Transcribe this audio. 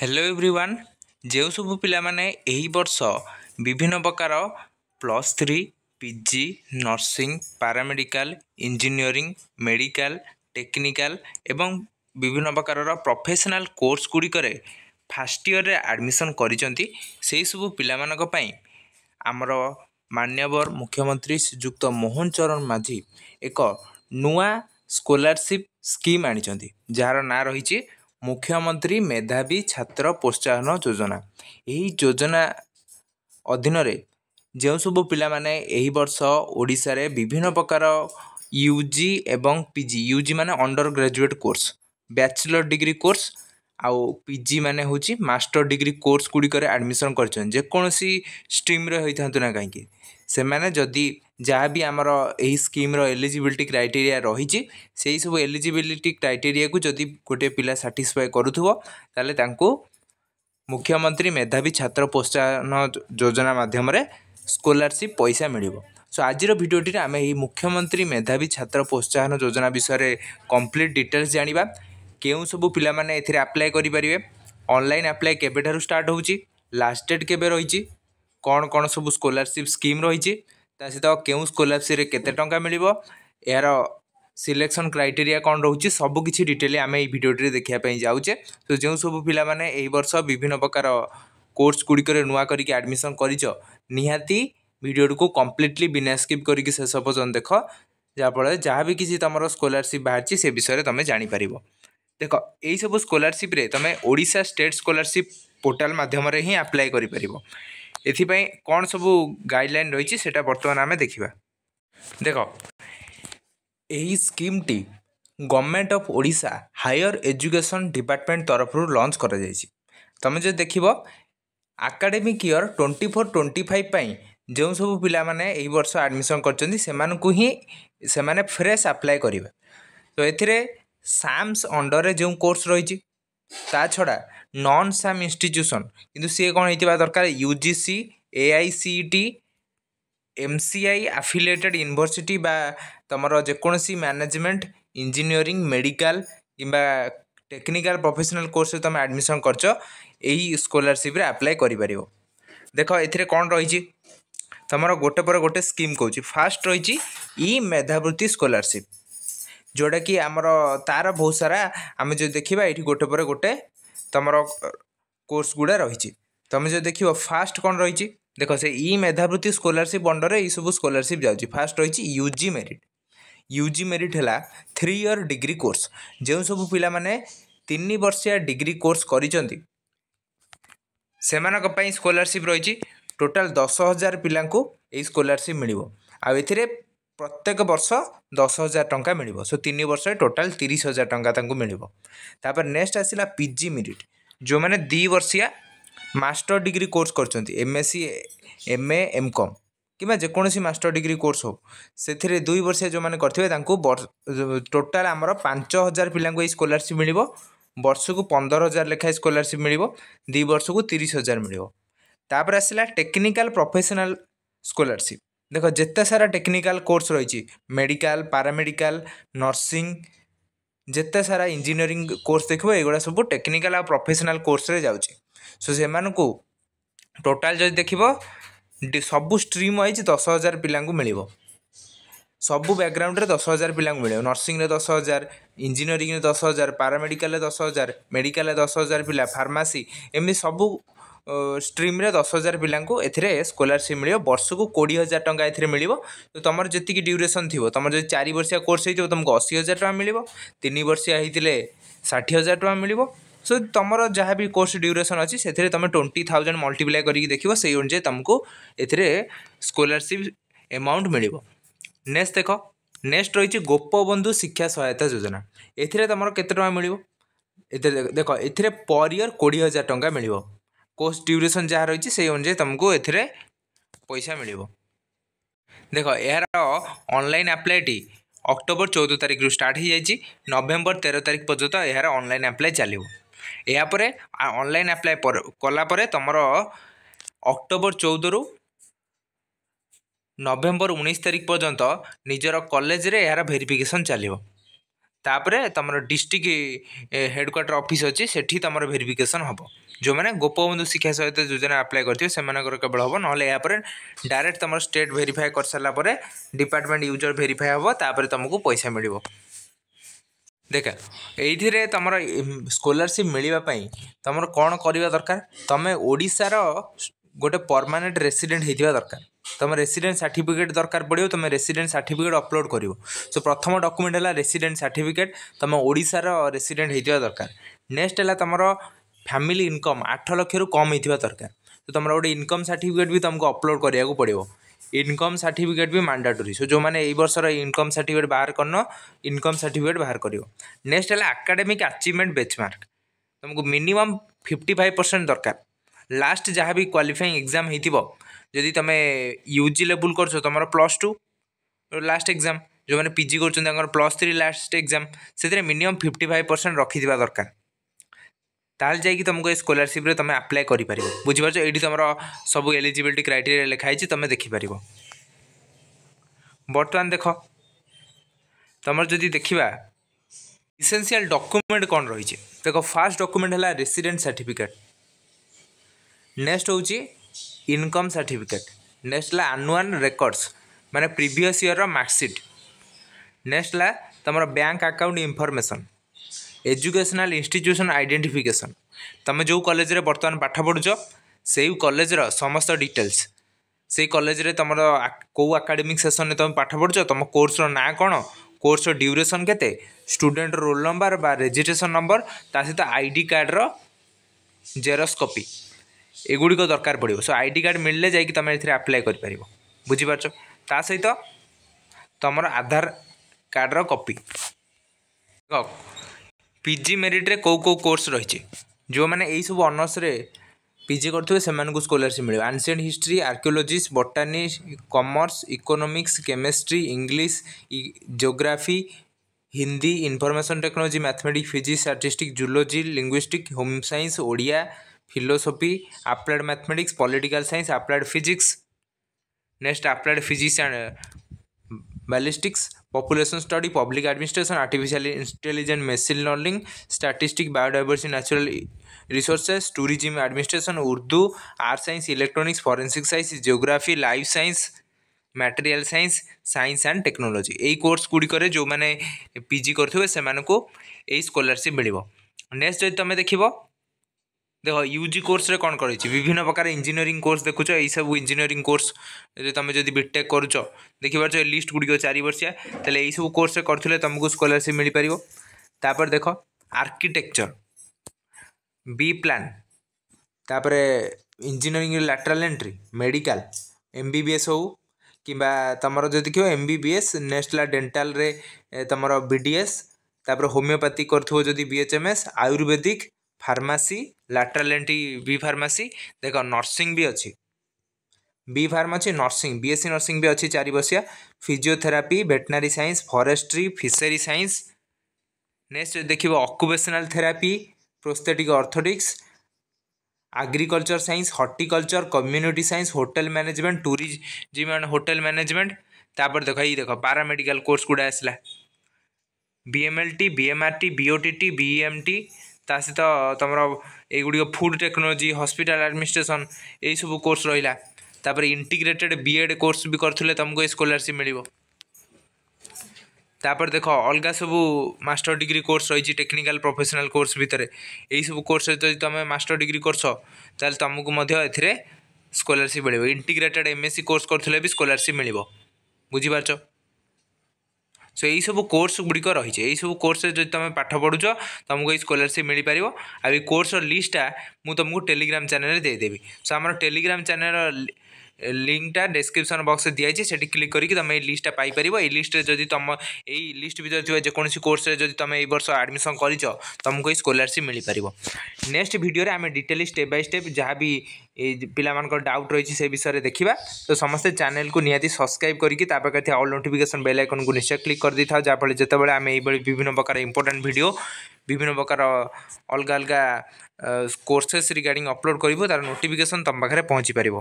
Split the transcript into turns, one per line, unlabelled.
hello everyone ଯେଉଁ ସବୁ ପିଲାମାନେ ଏହି ବର୍ଷ ବିଭିନ୍ନ ପ୍ରକାର plus three PG nursing paramedical engineering medical technical ଏବଂ ବିଭିନ୍ନ ପ୍ରକାରର ପ୍ରଫେସନାଲ୍ କୋର୍ସ ଗୁଡ଼ିକରେ ଫାର୍ଷ୍ଟ ଇୟର୍ରେ ଆଡ଼ମିସନ୍ କରିଛନ୍ତି ସେହିସବୁ ପିଲାମାନଙ୍କ ପାଇଁ ଆମର ମାନ୍ୟବର ମୁଖ୍ୟମନ୍ତ୍ରୀ ଶ୍ରୀଯୁକ୍ତ ମୋହନ ଚରଣ ମାଝୀ ଏକ ନୂଆ ସ୍କଲାରସିପ୍ ସ୍କିମ୍ ଆଣିଛନ୍ତି ଯାହାର ନାଁ ରହିଛି ମୁଖ୍ୟମନ୍ତ୍ରୀ ମେଧାବୀ ଛାତ୍ର ପ୍ରୋତ୍ସାହନ ଯୋଜନା ଏହି ଯୋଜନା ଅଧୀନରେ ଯେଉଁ ସବୁ ପିଲାମାନେ ଏହି ବର୍ଷ ଓଡ଼ିଶାରେ ବିଭିନ୍ନ ପ୍ରକାର ୟୁ ଜି ଏବଂ ପି ଜି ୟୁ ଜି ମାନେ under graduate course bachelor degree course ଆଉ ପି ଜି ମାନେ ହେଉଛି ମାଷ୍ଟର ଡିଗ୍ରୀ କୋର୍ସ ଗୁଡ଼ିକରେ ଆଡ଼ମିସନ୍ କରିଛନ୍ତି ଯେକୌଣସି ଷ୍ଟ୍ରିମ୍ରେ ହୋଇଥାନ୍ତୁ ନା କାହିଁକି ସେମାନେ ଯଦି ଯାହା ବି ଆମର ଏହି ସ୍କିମ୍ର ଏଲିଜିବିଲିଟି କ୍ରାଇଟେରିଆ ରହିଛି ସେହିସବୁ ଏଲିଜିବିଲିଟି କ୍ରାଇଟେରିଆକୁ ଯଦି ଗୋଟିଏ ପିଲା ସାଟିସ୍ଫାଏ କରୁଥିବ ତାହେଲେ ତାଙ୍କୁ ମୁଖ୍ୟମନ୍ତ୍ରୀ ମେଧାବୀ ଛାତ୍ର ପ୍ରୋତ୍ସାହନ ଯୋଜନା ମାଧ୍ୟମରେ ସ୍କଲାରସିପ୍ ପଇସା ମିଳିବ ସୋ ଆଜିର ଭିଡ଼ିଓଟିରେ ଆମେ ଏହି ମୁଖ୍ୟମନ୍ତ୍ରୀ ମେଧାବୀ ଛାତ୍ର ପ୍ରୋତ୍ସାହନ ଯୋଜନା ବିଷୟରେ କମ୍ପ୍ଲିଟ୍ ଡିଟେଲ୍ସ ଜାଣିବା କେଉଁ ସବୁ ପିଲାମାନେ ଏଥିରେ ଆପ୍ଲାଏ କରିପାରିବେ ଅନଲାଇନ୍ ଆପ୍ଲାଏ କେବେଠାରୁ ଷ୍ଟାର୍ଟ ହେଉଛି ଲାଷ୍ଟ ଡେଟ୍ କେବେ ରହିଛି କ'ଣ କ'ଣ ସବୁ ସ୍କଲାରସିପ୍ ସ୍କିମ୍ ରହିଛି ତା ସହିତ କେଉଁ ସ୍କଲାରସିପ୍ରେ କେତେ ଟଙ୍କା ମିଳିବ ଏହାର ସିଲେକ୍ସନ୍ କ୍ରାଇଟେରିଆ କ'ଣ ରହୁଛି ସବୁକିଛି ଡିଟେଲ୍ ଆମେ ଏଇ ଭିଡ଼ିଓଟିରେ ଦେଖିବା ପାଇଁ ଯାଉଛେ ତ ଯେଉଁ ସବୁ ପିଲାମାନେ ଏହି ବର୍ଷ ବିଭିନ୍ନ ପ୍ରକାର କୋର୍ସ ଗୁଡ଼ିକରେ ନୂଆ କରିକି ଆଡ଼ମିସନ୍ କରିଛ ନିହାତି ଭିଡ଼ିଓଟିକୁ କମ୍ପ୍ଲିଟଲି ବିନା ସ୍କିପ୍ କରିକି ଶେଷ ପର୍ଯ୍ୟନ୍ତ ଦେଖ ଯାହାଫଳରେ ଯାହା ବି କିଛି ତୁମର ସ୍କଲାରସିପ୍ ବାହାରିଛି ସେ ବିଷୟରେ ତୁମେ ଜାଣିପାରିବ ଦେଖ ଏହିସବୁ ସ୍କଲାରସିପ୍ରେ ତୁମେ ଓଡ଼ିଶା ଷ୍ଟେଟ୍ ସ୍କଲାରସିପ୍ ପୋର୍ଟାଲ୍ ମାଧ୍ୟମରେ ହିଁ ଆପ୍ଲାଏ କରିପାରିବ ଏଥିପାଇଁ କ'ଣ ସବୁ ଗାଇଡ଼ଲାଇନ୍ ରହିଛି ସେଇଟା ବର୍ତ୍ତମାନ ଆମେ ଦେଖିବା ଦେଖ ଏହି ସ୍କିମ୍ଟି government of Odisha higher education department ତରଫରୁ ଲଞ୍ଚ କରାଯାଇଛି ତୁମେ ଯଦି ଦେଖିବ academic year twenty four twenty five ପାଇଁ ଯେଉଁ ସବୁ ପିଲାମାନେ ଏହି ବର୍ଷ ଆଡ଼ମିସନ୍ କରିଛନ୍ତି ସେମାନଙ୍କୁ ହିଁ ସେମାନେ ଫ୍ରେଶ୍ ଆପ୍ଲାଏ କରିବେ ତ ଏଥିରେ ସାମ୍ସ ଅଣ୍ଡରରେ ଯେଉଁ କୋର୍ସ ରହିଛି তা ଛଡ଼ା ନନ୍ ସାମ୍ ଇନଷ୍ଟିଚ୍ୟୁସନ୍ କିନ୍ତୁ ସିଏ କ'ଣ ହେଇଥିବା ଦରକାର U G C A I C T M C I affiliated university ବା ତୁମର ଯେକୌଣସି ମ୍ୟାନେଜମେଣ୍ଟ ଇଞ୍ଜିନିୟରିଂ ମେଡ଼ିକାଲ କିମ୍ବା ଟେକ୍ନିକାଲ ପ୍ରଫେସନାଲ କୋର୍ସରେ ତୁମେ ଆଡ଼ମିସନ୍ କରିଛ ଏହି ସ୍କଲାରସିପ୍ରେ ଆପ୍ଲାଏ କରିପାରିବ ଦେଖ ଏଥିରେ କ'ଣ ରହିଛି ତୁମର ଗୋଟେ ପରେ ଗୋଟେ ସ୍କିମ୍ କହୁଛି ଫାର୍ଷ୍ଟ ରହିଛି ଇ ମେଧାବୃତ୍ତି ସ୍କଲାରସିପ୍ ଯେଉଁଟାକି ଆମର ତା'ର ବହୁତ ସାରା ଆମେ ଯଦି ଦେଖିବା ଏଇଠି ଗୋଟେ ପରେ ଗୋଟେ ତୁମର କୋର୍ସ ଗୁଡ଼ା ରହିଛି ତୁମେ ଯଦି ଦେଖିବ ଫାର୍ଷ୍ଟ କ'ଣ ରହିଛି ଦେଖ ସେ ଇ ମେଧାବୃତ୍ତି ସ୍କଲାରସିପ୍ ଅଣ୍ଡରରେ ଏଇସବୁ ସ୍କଲାରସିପ୍ ଯାଉଛି ଫାର୍ଷ୍ଟ ରହିଛି U G merit U G merit ହେଲା ଥ୍ରୀ ଇୟର୍ ଡିଗ୍ରୀ କୋର୍ସ ଯେଉଁ ସବୁ ପିଲାମାନେ ତିନି ବର୍ଷିଆ ଡିଗ୍ରୀ କୋର୍ସ କରିଛନ୍ତି ସେମାନଙ୍କ ପାଇଁ ସ୍କଲାରସିପ୍ ରହିଛି ଟୋଟାଲ୍ ଦଶ ହଜାର ପିଲାଙ୍କୁ ଏଇ ସ୍କଲାରସିପ୍ ମିଳିବ ଆଉ ଏଥିରେ ପ୍ରତ୍ୟେକ ବର୍ଷ ଦଶ ହଜାର ଟଙ୍କା ମିଳିବ ସୋ ତିନି ବର୍ଷରେ ଟୋଟାଲ୍ ତିରିଶ ହଜାର ଟଙ୍କା ତାଙ୍କୁ ମିଳିବ ତାପରେ ନେକ୍ସଟ ଆସିଲା ପି ଜି ମିରିଟ୍ ଯେଉଁମାନେ ଦୁଇ ବର୍ଷିଆ ମାଷ୍ଟର ଡିଗ୍ରୀ କୋର୍ସ କରିଛନ୍ତି M S C M A M com କିମ୍ବା ଯେକୌଣସି ମାଷ୍ଟର ଡିଗ୍ରୀ କୋର୍ସ ହେଉ ସେଥିରେ ଦୁଇ ବର୍ଷିଆ ଯେଉଁମାନେ କରିଥିବେ ତାଙ୍କୁ ଟୋଟାଲ୍ ଆମର ପାଞ୍ଚ ହଜାର ପିଲାଙ୍କୁ ଏଇ ସ୍କଲାରସିପ୍ ମିଳିବ ବର୍ଷକୁ ପନ୍ଦର ହଜାର ଲେଖାଏଁ ସ୍କଲାରସିପ୍ ମିଳିବ ଦୁଇ ବର୍ଷକୁ ତିରିଶ ହଜାର ମିଳିବ ତାପରେ ଆସିଲା ଟେକ୍ନିକାଲ ପ୍ରଫେସନାଲ୍ ସ୍କଲାରସିପ୍ ଦେଖ ଯେତେ ସାରା ଟେକ୍ନିକାଲ୍ କୋର୍ସ ରହିଛି ମେଡ଼ିକାଲ ପାରାମେଡ଼ିକାଲ ନର୍ସିଂ ଯେତେ ସାରା ଇଞ୍ଜିନିୟରିଂ କୋର୍ସ ଦେଖିବ ଏଗୁଡ଼ା ସବୁ ଟେକ୍ନିକାଲ୍ ଆଉ ପ୍ରଫେସନାଲ୍ କୋର୍ସରେ ଯାଉଛି ସୋ ସେମାନଙ୍କୁ ଟୋଟାଲ୍ ଯଦି ଦେଖିବ ସବୁ ଷ୍ଟ୍ରିମ୍ ୱାଇଜ୍ ଦଶ ହଜାର ପିଲାଙ୍କୁ ମିଳିବ ସବୁ ବ୍ୟାକ୍ଗ୍ରାଉଣ୍ଡରେ ଦଶ ହଜାର ପିଲାଙ୍କୁ ମିଳିବ ନର୍ସିଂରେ ଦଶ ହଜାର ଇଞ୍ଜିନିୟରିଂରେ ଦଶ ହଜାର ପାରାମେଡ଼ିକାଲରେ ଦଶ ହଜାର ମେଡ଼ିକାଲରେ ଦଶ ହଜାର ପିଲା ଫାର୍ମାସି ଏମିତି ସବୁ स्ट्रीम्रे दस हजार पिला स्कलारसीप वर्ष को कोड़े हजार टाँह ए मिल तो तुम जी ड्यूरेसन थी तुम जो चार वर्षिया कोर्स हो तुमको अशी हजार टाँह मिल तीन वर्षिया षाठी हजार टाँह मिल सो तुम जहाँ भी कोर्स ड्यूरेसन अच्छी से तुम ट्वेंटी थाउजेंड मल्टीप्लाए कर देख से अनुजाई तुमको एकलारसीप एमाउंट मिल नेक्स्ट देख नेक्स्ट रही गोपबंधु शिक्षा सहायता योजना एमर एम के देख ए पर कोड़े हजार टाँह मिल কোর্স ডিউরেসন যা রয়েছে সেই অনুযায়ী তোমাকে এতে পয়সা মিলব দেখ এর অনলাইন আপ্লাইটি অক্টোবর চৌদ তারিখর স্টার্ট হয়ে যাই নভেম্বর তের তারিখ পর্যন্ত এর অনলাইন আপ্লাই চালিব এরপরে অনলাইন আপ্লাই কলাপরে তোমার অক্টোবর চৌদরু নভেম্বর উনিশ তারিখ পর্যন্ত নিজের কলেজরে এর ভেরিফিকেসন চালিব তাপরে তোমার ডিস্ট্রিক্ট হেডকোয়ার্টার অফিস অছি সেটি তোমার ভেরিফিকেসন হব ଯେଉଁମାନେ ଗୋପବନ୍ଧୁ ଶିକ୍ଷା ସହିତ ଯୋଜନା ଆପ୍ଲାଏ କରିଥିବେ ସେମାନଙ୍କର କେବଳ ହେବ ନହେଲେ ଏହାପରେ ଡାଇରେକ୍ଟ ତୁମର ଷ୍ଟେଟ୍ ଭେରିଫାଏ କରିସାରିଲା ପରେ ଡିପାର୍ଟମେଣ୍ଟ ୟୁଜର୍ ଭେରିଫାଏ ହେବ ତାପରେ ତୁମକୁ ପଇସା ମିଳିବ ଦେଖ ଏଇଥିରେ ତୁମର ସ୍କଲାରସିପ୍ ମିଳିବା ପାଇଁ ତୁମର କ'ଣ କରିବା ଦରକାର ତୁମେ ଓଡ଼ିଶାର ଗୋଟେ ପର୍ମାନେଣ୍ଟ ରେସିଡେଣ୍ଟ ହେଇଥିବା ଦରକାର ତୁମ ରେସିଡେଣ୍ଟ ସାର୍ଟିଫିକେଟ୍ ଦରକାର ପଡ଼ିବ ତୁମେ ରେସିଡେଣ୍ଟ ସାର୍ଟିଫିକେଟ୍ ଅପଲୋଡ଼ କରିବ ସୋ ପ୍ରଥମ ଡକୁମେଣ୍ଟ ହେଲା ରେସିଡେଣ୍ଟ ସାର୍ଟିଫିକେଟ୍ ତୁମ ଓଡ଼ିଶାର ରେସିଡେଣ୍ଟ ହେଇଥିବା ଦରକାର ନେକ୍ସଟ ହେଲା ତୁମର ଫ୍ୟାମିଲି ଇନକମ୍ ଆଠ ଲକ୍ଷରୁ କମ୍ ହେଇଥିବା ଦରକାର ତ ତୁମର ଗୋଟେ ଇନକମ୍ ସାର୍ଟିଫିକେଟ୍ ବି ତୁମକୁ ଅପଲୋଡ଼ କରିବାକୁ ପଡ଼ିବ ଇନକମ୍ ସାର୍ଟିଫିକେଟ୍ ବି ମାଣ୍ଡାଟୋରୀ ସୋ ଯେଉଁମାନେ ଏଇ ବର୍ଷର ଇନକମ୍ ସାର୍ଟିଫିକେଟ୍ ବାହାର କରିନ ଇନକମ୍ ସାର୍ଟିଫିକେଟ୍ ବାହାର କରିବ ନେକ୍ସଟ ହେଲା ଆକାଡେମିକ୍ ଆଚିଭମେଣ୍ଟ ବେଞ୍ଚମାର୍କ ତୁମକୁ ମିନିମମ୍ ଫିଫ୍ଟି ଫାଇଭ୍ ପରସେଣ୍ଟ ଦରକାର ଲାଷ୍ଟ ଯାହା ବି କ୍ୱାଲିଫାଇଂ ଏକ୍ଜାମ୍ ହେଇଥିବ ଯଦି ତୁମେ ୟୁ ଜି ଲେବୁଲ୍ କରୁଛ ତୁମର ପ୍ଲସ୍ ଟୁ ଲାଷ୍ଟ ଏକ୍ଜାମ୍ ଯେଉଁମାନେ ପି ଜି କରୁଛନ୍ତି ତାଙ୍କର ପ୍ଲସ୍ ଥ୍ରୀ ଲାଷ୍ଟ ଏକ୍ଜାମ୍ ସେଥିରେ ମିନିମମ୍ ଫିଫ୍ଟି ଫାଇଭ୍ ପରସେଣ୍ଟ ରଖିଥିବା ଦରକାର ତାହେଲେ ଯାଇକି ତୁମକୁ ଏ ସ୍କଲାରସିପ୍ରେ ତୁମେ ଆପ୍ଲାଏ କରିପାରିବ ବୁଝିପାରୁଛ ଏଇଠି ତୁମର ସବୁ ଏଲିଜିବିଲିଟି କ୍ରାଇଟେରିଆ ଲେଖା ହେଇଛି ତୁମେ ଦେଖିପାରିବ ବର୍ତ୍ତମାନ ଦେଖ ତୁମର ଯଦି ଦେଖିବା ଇସେନ୍ସିଆଲ୍ ଡକୁମେଣ୍ଟ କ'ଣ ରହିଛି ଦେଖ ଫାର୍ଷ୍ଟ ଡକୁମେଣ୍ଟ ହେଲା ରେସିଡେଣ୍ଟ ସାର୍ଟିଫିକେଟ୍ ନେକ୍ସଟ ହେଉଛି ଇନକମ୍ ସାର୍ଟିଫିକେଟ୍ ନେକ୍ସଟ ହେଲା ଆନୁଆଲ୍ ରେକର୍ଡ଼ସ୍ ମାନେ ପ୍ରିଭିୟସ୍ ଇୟର୍ର ମାର୍କସିଟ୍ ନେକ୍ସଟ ହେଲା ତୁମର bank account information educational institution identification ତୁମେ ଯେଉଁ କଲେଜରେ ବର୍ତ୍ତମାନ ପାଠ ପଢ଼ୁଛ ସେଇ କଲେଜର ସମସ୍ତ ଡିଟେଲ୍ସ ସେଇ କଲେଜରେ ତୁମର କେଉଁ ଆକାଡେମିକ୍ ସେସନ୍ରେ ତୁମେ ପାଠ ପଢ଼ୁଛ ତୁମ କୋର୍ସର ନାଁ କ'ଣ କୋର୍ସର ଡ୍ୟୁରେସନ୍ କେତେ ଷ୍ଟୁଡେଣ୍ଟର ରୋଲ୍ ନମ୍ବର ବା ରେଜିଷ୍ଟ୍ରେସନ୍ ନମ୍ବର ତା ସହିତ ଆଇ ଡି କାର୍ଡ଼ର ଜେରକ୍ସ କପି ଏଗୁଡ଼ିକ ଦରକାର ପଡ଼ିବ ସୋ ଆଇ ଡି କାର୍ଡ଼ ମିଳିଲେ ଯାଇକି ତୁମେ ଏଥିରେ ଆପ୍ଲାଏ କରିପାରିବ ବୁଝିପାରୁଛ ତା ସହିତ ତୁମର ଆଧାର କାର୍ଡ଼ର କପି पिजि मेरीट्रे कौ कौ कोर्स रही जो मैंने यही सब अनर्स पिजि करेंगे से स्कलारशिप मिले ancient history archaeology botany commerce economics chemistry English geography Hindi information technology mathematics physics artistic zoology linguistic home science Odia philosophy applied mathematics political science applied physics next applied physics and ballistics population study, public administration, artificial intelligence, machine learning, statistics, biodiversity, natural resources, tourism administration, Urdu, art science, electronics, forensic science, geography, life science, material science science and technology ଏଇ course ଗୁଡ଼ିକରେ ଯେଉଁମାନେ P G କରିଥିବେ ସେମାନଙ୍କୁ ଏଇ scholarship ମିଳିବ next ଯଦି ତୁମେ ଦେଖିବ देख यू जी कोर्स कौन कर विभिन्न प्रकार इंजीनियरी कोर्स देखु ये सब इंजीनियरी कोर्स तुम्हें जब बिटेक् कर देखिपार लिस्ट गुड़िक चारिवर्षिया सब कोर्स करते तुमको स्कलारशिप मिल पार तापर देख आर्किटेक्चर बी प्लां तापर engineering lateral entry medical M BS हो कि तुम जो देख एम बिएस नेक्स्ट है डेटाल तुम विडीएस होमिओपैथिक करथ जदि BHMS Ayurvedic pharmacy lateral entry B pharmacy देख नर्सिंग भी अच्छी बी फार्म अच्छी नर्सिंग बीएससी नर्सिंग भी अच्छी चार बसिया physiotherapy veterinary science forestry fishery science next देखिए occupational therapy prosthetic orthotics agriculture science horticulture community science hotel management tourism hotel management तापर देख ये देख पारा मेडिकल कोर्स गुड़ा आसला बीएमएलटी बीएमआरटी बीओटीटी बीएमटी ତା ସହିତ ତୁମର ଏଗୁଡ଼ିକ ଫୁଡ଼୍ ଟେକ୍ନୋଲୋଜି ହସ୍ପିଟାଲ୍ ଆଡ଼ମିନିଷ୍ଟ୍ରେସନ୍ ଏହିସବୁ କୋର୍ସ ରହିଲା ତାପରେ ଇଣ୍ଟିଗ୍ରେଟେଡ଼୍ ବି ଏଡ଼୍ କୋର୍ସ ବି କରିଥିଲେ ତୁମକୁ ଏ ସ୍କଲାରସିପ୍ ମିଳିବ ତାପରେ ଦେଖ ଅଲଗା ସବୁ ମାଷ୍ଟର ଡିଗ୍ରୀ କୋର୍ସ ରହିଛି ଟେକ୍ନିକାଲ ପ୍ରଫେସନାଲ କୋର୍ସ ଭିତରେ ଏହିସବୁ କୋର୍ସ ସହିତ ଯଦି ତୁମେ ମାଷ୍ଟର ଡିଗ୍ରୀ କରୁଛ ତାହେଲେ ତୁମକୁ ମଧ୍ୟ ଏଥିରେ ସ୍କଲାରସିପ୍ ମିଳିବ integrated M S C course କରୁଥିଲେ ବି ସ୍କଲାରସିପ୍ ମିଳିବ ବୁଝିପାରୁଛ সো এইসবু কোর্স গুড়ি রয়েছে এইসব কোর্সে যদি তুমি পাঠ পড়ুছ তুমি এই স্কলারশিপ মিপার আর এই কোর্সর লিস্টটা মু তুমি টেলিগ্রাম চ্যানেল দিয়ে দেবি সো আমার টেলিগ্রাম চ্যানেল লিঙ্কটা ডেসক্রিপশন বক্সে দিয়েছে সেটি ক্লিক করি তুমি এই লিষ্টটা পাইপার এই লিষ্টে যদি তুম এই লিষ্ট ভিতরে থাকা যেকোনসি কোর্সে যদি তুমি এই বর্ষ আডমিশন করিছ তুমি এই স্কলারশিপ মিলিপার নেক্সট ভিডিওরে আমি ডিটেল স্টেপ বাই স্টেপ যা বি ପିଲାମାନଙ୍କର ଡାଉଟ୍ ରହିଛି ସେ ବିଷୟରେ ଦେଖିବା ତ ସମସ୍ତେ ଚ୍ୟାନେଲକୁ ନିହାତି ସବସ୍କ୍ରାଇବ୍ କରିକି ତା ପାଖରେ ଥିବା ଅଲ୍ ନୋଟିଫିକେସନ୍ ବେଲ୍ ଆଇକନ୍କୁ ନିଶ୍ଚୟ କ୍ଲିକ୍ କରିଦେଇଥାଉ ଯାହାଫଳରେ ଯେତେବେଳେ ଆମେ ଏଇଭଳି ବିଭିନ୍ନ ପ୍ରକାର ଇମ୍ପୋର୍ଟାଣ୍ଟ ଭିଡ଼ିଓ ବିଭିନ୍ନ ପ୍ରକାର ଅଲଗା ଅଲଗା କୋର୍ସେସ୍ ରିଗାର୍ଡ଼ିଂ ଅପଲୋଡ଼ କରିବୁ ତା'ର ନୋଟିଫିକେସନ୍ ତୁମ ପାଖରେ ପହଞ୍ଚିପାରିବ